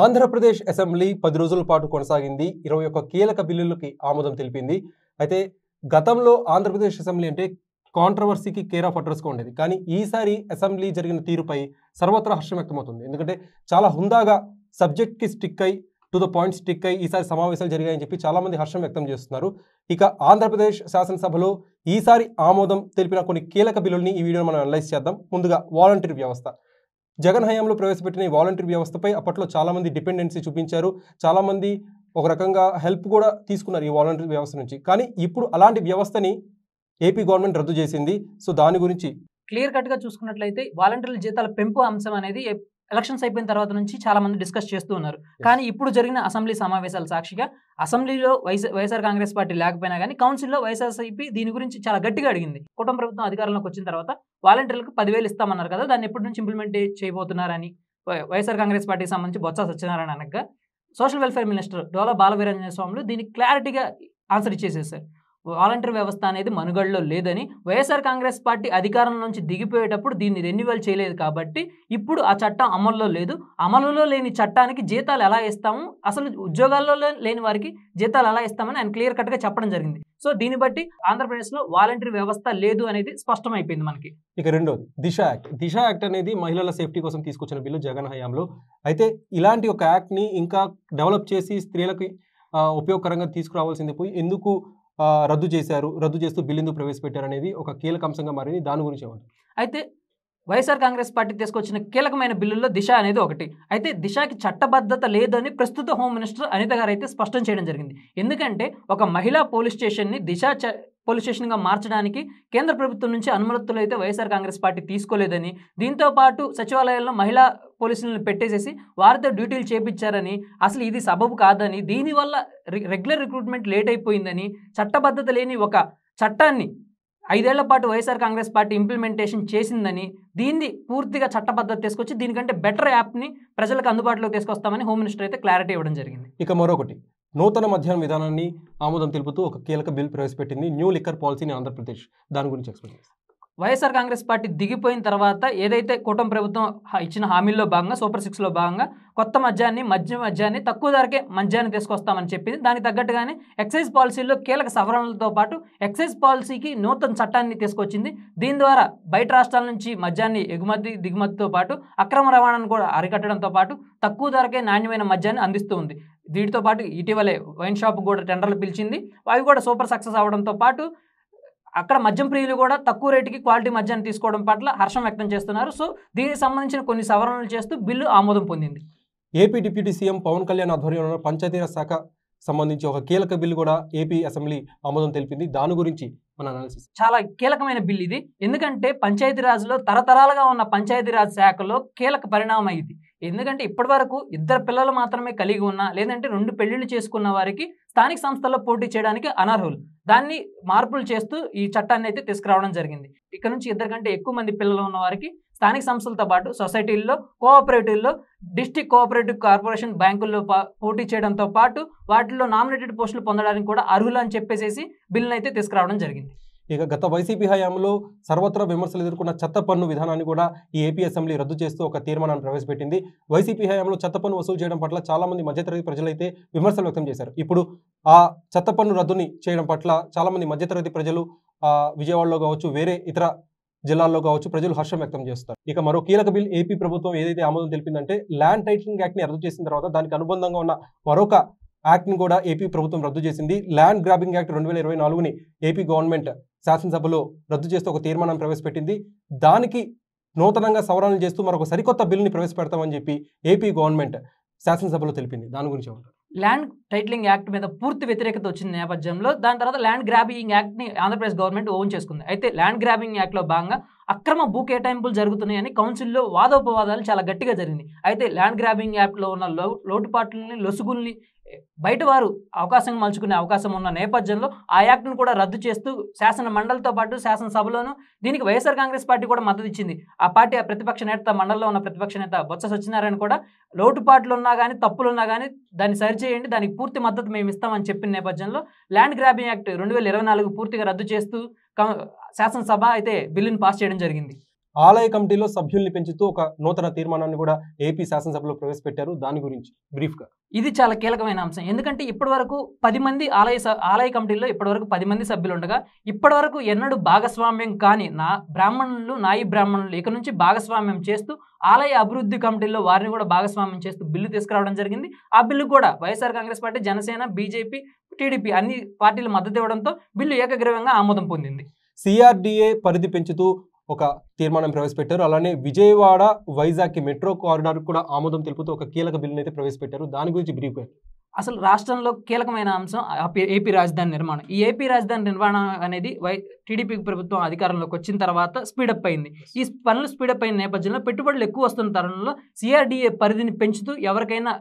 Andhra Pradesh assembly పది రోజుల పాటు కొనసాగింది ఇరవై ఒక్క కీలక బిల్లులకి ఆమోదం తెలిపింది అయితే గతంలో ఆంధ్రప్రదేశ్ అసెంబ్లీ అంటే కాంట్రవర్సీకి కేర్ ఆఫ్ అడ్రస్గా ఉండేది కానీ ఈసారి అసెంబ్లీ జరిగిన తీరుపై సర్వత్రా హర్షం వ్యక్తమవుతుంది ఎందుకంటే చాలా హుందాగా సబ్జెక్ట్కి స్టిక్ అయి టు ద పాయింట్ స్టిక్ అయి ఈసారి సమావేశాలు జరిగాయని చెప్పి చాలామంది హర్షం వ్యక్తం చేస్తున్నారు ఇక ఆంధ్రప్రదేశ్ శాసనసభలో ఈసారి ఆమోదం తెలిపిన కొన్ని కీలక బిల్లుల్ని ఈ వీడియోలో మనం అనలైజ్ చేద్దాం ముందుగా వాలంటీర్ వ్యవస్థ జగన్ హయాంలో ప్రవేశపెట్టిన ఈ వాలంటీర్ వ్యవస్థపై అప్పట్లో చాలామంది డిపెండెన్సీ చూపించారు చాలామంది ఒక రకంగా హెల్ప్ కూడా తీసుకున్నారు ఈ వాలంటీర్ వ్యవస్థ నుంచి కానీ ఇప్పుడు అలాంటి వ్యవస్థని ఏపీ గవర్నమెంట్ రద్దు చేసింది సో దాని గురించి క్లియర్ కట్గా చూసుకున్నట్లయితే వాలంటీర్ల జీతాల పెంపు అంశం అనేది ఎలక్షన్స్ అయిపోయిన తర్వాత నుంచి చాలా మంది డిస్కస్ చేస్తూ ఉన్నారు కానీ ఇప్పుడు జరిగిన అసెంబ్లీ సమావేశాల సాక్షిగా అసెంబ్లీలో వైఎస్ఆర్ కాంగ్రెస్ పార్టీ లేకపోయినా కానీ కౌన్సిల్లో వైఎస్ఆర్సీపీ దీని గురించి చాలా గట్టిగా అడిగింది కుటుంబ ప్రభుత్వం అధికారంలోకి వచ్చిన తర్వాత వాలంటీర్లకు పదివేలు ఇస్తామన్నారు కదా దాన్ని ఎప్పటి నుంచి ఇంప్లిమెంట్ చేయబోతున్నారని వైఎస్ఆర్ కాంగ్రెస్ పార్టీకి సంబంధించి బొత్స సత్యనారాయణ అనగా social welfare minister Dola Balaveeranjana స్వాములు దీనికి క్లారిటీగా ఆన్సర్ ఇచ్చేసేసారు వాలంటీర్ వ్యవస్థ అనేది మనుగడలో లేదని వైఎస్ఆర్ కాంగ్రెస్ పార్టీ అధికారం నుంచి దిగిపోయేటప్పుడు దీన్ని రెన్యువల్ చేయలేదు కాబట్టి ఇప్పుడు ఆ చట్టం అమల్లో లేదు అమలులో లేని చట్టానికి జీతాలు ఎలా ఇస్తాము అసలు ఉద్యోగాల్లో లేని వారికి జీతాలు ఎలా ఇస్తామని ఆయన క్లియర్ కట్గా చెప్పడం జరిగింది సో దీన్ని బట్టి ఆంధ్రప్రదేశ్లో వాలంటీర్ వ్యవస్థ లేదు అనేది స్పష్టమైపోయింది మనకి ఇక రెండోది దిశ యాక్ట్ దిశ యాక్ట్ అనేది మహిళల సేఫ్టీ కోసం తీసుకొచ్చిన బిల్లు జగన్ హయాంలో అయితే ఇలాంటి ఒక యాక్ట్ని ఇంకా డెవలప్ చేసి స్త్రీలకు ఉపయోగకరంగా తీసుకురావాల్సింది పోయి ఎందుకు రద్దు చేశారు రద్దు చేస్తూ బిల్లుందు ప్రవేశపెట్టారు అనేది ఒక కీలక అంశంగా మారింది దాని గురించి ఏమంటారు అయితే వైఎస్ఆర్ కాంగ్రెస్ పార్టీ తీసుకొచ్చిన కీలకమైన బిల్లుల్లో దిశ అనేది ఒకటి అయితే దిశకి చట్టబద్ధత లేదని ప్రస్తుత హోమ్ మినిస్టర్ అనిత గారు అయితే స్పష్టం చేయడం జరిగింది ఎందుకంటే ఒక మహిళా పోలీస్ స్టేషన్ని దిశ పోలీస్ స్టేషన్గా మార్చడానికి కేంద్ర ప్రభుత్వం నుంచి అనుమతులు అయితే వైఎస్ఆర్ కాంగ్రెస్ పార్టీ తీసుకోలేదని దీంతో పాటు సచివాలయాల్లో మహిళా పోలీసులను పెట్టేసేసి వారితో డ్యూటీలు చేపించారని అసలు ఇది సబబు కాదని దీనివల్ల రెగ్యులర్ రిక్రూట్మెంట్ లేట్ అయిపోయిందని చట్టబద్ధత లేని ఒక చట్టాన్ని ఐదేళ్ల పాటు వైఎస్ఆర్ కాంగ్రెస్ పార్టీ ఇంప్లిమెంటేషన్ చేసిందని దీన్ని పూర్తిగా చట్టబద్ధత తీసుకొచ్చి దీనికంటే బెటర్ యాప్ని ప్రజలకు అందుబాటులోకి తీసుకొస్తామని హోమ్ మినిస్టర్ అయితే క్లారిటీ ఇవ్వడం జరిగింది ఇక మరొకటి నూతన మధ్యాహ్నం విధానాన్ని ఆమోదం తెలుపుతూ ఒక కీలక బిల్ ప్రవేశపెట్టింది న్యూ లిక్కర్ పాలసీని ఆంధ్రప్రదేశ్ దాని గురించి ఎక్స్ప్లెయిన్ వైఎస్ఆర్ కాంగ్రెస్ పార్టీ దిగిపోయిన తర్వాత ఏదైతే కూటమి ప్రభుత్వం ఇచ్చిన హామీల్లో భాగంగా సూపర్ సిక్స్లో భాగంగా కొత్త మద్యాన్ని మద్యం మద్యాన్ని తక్కువ ధరకే మద్యాన్ని తీసుకొస్తామని చెప్పింది దానికి తగ్గట్టుగానే ఎక్సైజ్ పాలసీలో కీలక సవరణలతో పాటు ఎక్సైజ్ పాలసీకి నూతన చట్టాన్ని తీసుకొచ్చింది దీని ద్వారా బయట రాష్ట్రాల నుంచి మద్యాన్ని ఎగుమతి దిగుమతితో పాటు అక్రమ రవాణాను కూడా అరికట్టడంతో పాటు తక్కువ ధరకే నాణ్యమైన మద్యాన్ని అందిస్తూ ఉంది దీనితో పాటు ఇటీవలే వైన్ షాప్ కూడా టెండర్లు పిలిచింది అవి కూడా సూపర్ సక్సెస్ అవడంతో పాటు అక్కడ మద్యం ప్రియులు కూడా తక్కువ రేటుకి క్వాలిటీ మద్యాన్ని తీసుకోవడం పట్ల హర్షం వ్యక్తం చేస్తున్నారు సో దీనికి సంబంధించిన కొన్ని సవరణలు చేస్తూ బిల్లు ఆమోదం పొందింది AP deputy CM Pawan Kalyan ఆధ్వర్యంలో పంచాయతీరాజ్ శాఖ సంబంధించి ఒక కీలక బిల్లు కూడా ఏపీ అసెంబ్లీ ఆమోదం తెలిపింది దాని గురించి మన అనాలిసిస్ చాలా కీలకమైన బిల్లు ఇది ఎందుకంటే పంచాయతీరాజ్లో తరతరాలుగా ఉన్న పంచాయతీరాజ్ శాఖలో కీలక పరిణామం ఇది ఎందుకంటే ఇప్పటి వరకు ఇద్దరు పిల్లలు మాత్రమే కలిగి ఉన్న లేదంటే రెండు పెళ్లిళ్ళు చేసుకున్న వారికి స్థానిక సంస్థల్లో పోటీ చేయడానికి అనర్హులు దాన్ని మార్పులు చేస్తూ ఈ చట్టాన్ని అయితే తీసుకురావడం జరిగింది ఇక్కడ నుంచి ఇద్దరు కంటే ఎక్కువ మంది పిల్లలు ఉన్న వారికి స్థానిక సంస్థలతో పాటు సొసైటీల్లో కోఆపరేటివ్లో డిస్టిక్ కోఆపరేటివ్ కార్పొరేషన్ బ్యాంకుల్లో పోటీ చేయడంతో పాటు వాటిలో నామినేటెడ్ పోస్టులు పొందడానికి కూడా అర్హులు అని చెప్పేసి బిల్లును అయితే తీసుకురావడం జరిగింది ఇక గత వైసీపీ హయాంలో సర్వత్రా విమర్శలు ఎదుర్కొన్న చెత్త పన్ను విధానాన్ని కూడా ఈ ఏపీ అసెంబ్లీ రద్దు చేస్తూ ఒక తీర్మానాన్ని ప్రవేశపెట్టింది వైసీపీ హయాంలో చెత్త పన్ను వసూలు చేయడం పట్ల చాలామంది మధ్యతరగతి ప్రజలైతే విమర్శలు వ్యక్తం చేశారు ఇప్పుడు ఆ చెత్త పన్ను రద్దుని చేయడం పట్ల చాలామంది మధ్యతరగతి ప్రజలు విజయవాడలో కావచ్చు వేరే ఇతర జిల్లాల్లో కావచ్చు ప్రజలు హర్షం వ్యక్తం చేస్తారు ఇక మరో కీలక బిల్ ఏపీ ప్రభుత్వం ఏదైతే ఆమోదం తెలిపిందంటే ల్యాండ్ టైటిలింగ్ యాక్ట్ని రద్దు చేసిన తర్వాత దానికి అనుబంధంగా ఉన్న మరొక యాక్ట్ని కూడా ఏపీ ప్రభుత్వం రద్దు చేసింది ల్యాండ్ గ్రాబింగ్ యాక్ట్ రెండు వేల ఇరవై నాలుగుని ఏపీ గవర్నమెంట్ శాసనసభలో రద్దు చేస్తూ ఒక తీర్మానం ప్రవేశపెట్టింది దానికి నూతనంగా సవరణలు చేస్తూ మరొక సరికొత్త బిల్లుని ప్రవేశపెడతామని చెప్పి ఏపీ గవర్నమెంట్ శాసనసభలో తెలిపింది దాని గురించి ల్యాండ్ టైటిలింగ్ యాక్ట్ మీద పూర్తి వ్యతిరేకత వచ్చిన నేపథ్యంలో దాని తర్వాత ల్యాండ్ గ్రాబింగ్ యాక్ట్ని ఆంధ్రప్రదేశ్ గవర్నమెంట్ ఓన్ చేసుకుంది అయితే ల్యాండ్ గ్రాబింగ్ యాక్ట్లో భాగంగా అక్రమ భూ కేటాయింపులు జరుగుతున్నాయని కౌన్సిల్లో వాదోపవాదాలు చాలా గట్టిగా జరిగింది అయితే ల్యాండ్ గ్రాబింగ్ యాప్లో ఉన్న లో లోటుపాట్లని లొసుగుల్ని బయట వారు అవకాశం మలుచుకునే అవకాశం ఉన్న నేపథ్యంలో ఆ యాక్ట్ను కూడా రద్దు చేస్తూ శాసన మండలితో పాటు శాసనసభలోనూ దీనికి వైఎస్ఆర్ కాంగ్రెస్ పార్టీ కూడా మద్దతు ఇచ్చింది ఆ పార్టీ ఆ ప్రతిపక్ష నేత మండలిలో ఉన్న ప్రతిపక్ష నేత బొత్స సత్యనారాయణ కూడా లోటుపాట్లు ఉన్నా కానీ తప్పులు ఉన్నా కానీ దాన్ని సరిచేయండి దానికి పూర్తి మద్దతు మేము ఇస్తామని చెప్పిన నేపథ్యంలో ల్యాండ్ గ్రాబింగ్ యాక్ట్ రెండు వేల ఇరవై నాలుగు పూర్తిగా రద్దు చేస్తూ శాసనసభ అయితే బిల్లును పాస్ చేయడం జరిగింది ఆలయ కమిటీలో సభ్యుల్ని పెంచుతూ ఒక నూతన తీర్మానాన్ని కూడా ఏపీ శాసనసభలో ప్రవేశపెట్టారు దాని గురించి బ్రీఫ్గా ఇది చాలా కీలకమైన అంశం ఎందుకంటే ఇప్పటివరకు పది మంది ఆలయ ఆలయ కమిటీల్లో వరకు పది మంది సభ్యులు ఉండగా ఇప్పటివరకు ఎన్నడూ భాగస్వామ్యం కాని నా బ్రాహ్మణులు నాయి బ్రాహ్మణులు ఇక్కడ నుంచి భాగస్వామ్యం చేస్తూ ఆలయ అభివృద్ధి కమిటీల్లో వారిని కూడా భాగస్వామ్యం చేస్తూ బిల్లు తీసుకురావడం జరిగింది ఆ బిల్లు కూడా YSR Congress party Janasena BJP TDP అన్ని పార్టీలు మద్దతు ఇవ్వడంతో బిల్లు ఏకగ్రీవంగా ఆమోదం పొందింది సిఆర్డీఏ పరిధి పెంచుతూ ఒక తీర్మానం ప్రవేశపెట్టారు అలానే విజయవాడ వైజాగ్కి మెట్రో కారిడార్ కూడా ఆమోదం తెలుపుతూ ఒక కీలక బిల్లును అయితే ప్రవేశపెట్టారు దాని గురించి బ్రీఫ్ అసలు రాష్ట్రంలో కీలకమైన అంశం ఏపీ రాజధాని నిర్మాణం ఈ ఏపీ రాజధాని నిర్మాణం అనేది వై టీడీపీ ప్రభుత్వం అధికారంలోకి వచ్చిన తర్వాత స్పీడప్ అయింది ఈ పనులు స్పీడప్ అయిన నేపథ్యంలో పెట్టుబడులు ఎక్కువ వస్తున్న తరుణంలో సిఆర్డీఏ పరిధిని పెంచుతూ ఎవరికైనా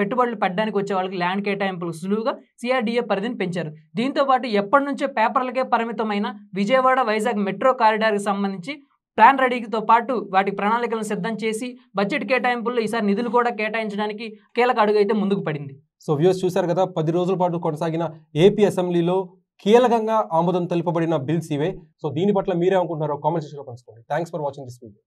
పెట్టుబడులు పెట్టడానికి వచ్చే వాళ్ళకి ల్యాండ్ కేటాయింపులు సులువుగా సిఆర్డీఏ పరిధిని పెంచారు దీంతో పాటు ఎప్పటి నుంచో పేపర్లకే పరిమితమైన విజయవాడ వైజాగ్ మెట్రో కారిడార్కి సంబంధించి ప్లాన్ రెడీతో పాటు వాటి ప్రణాళికలను సిద్ధం చేసి బడ్జెట్ కేటాయింపుల్లో ఈసారి నిధులు కూడా కేటాయించడానికి కీలక అడుగు అయితే ముందుకు పడింది సో వ్యూస్ చూశారు కదా పది రోజుల పాటు కొనసాగిన ఏపీ అసెంబ్లీలో కీలకంగా ఆమోదం తెలుపబడిన బిల్స్ ఇవే సో దీని పట్ల మీరే అనుకుంటున్నారో కామెంట్ సెక్షన్లో పంచుకోండి thanks for watching this video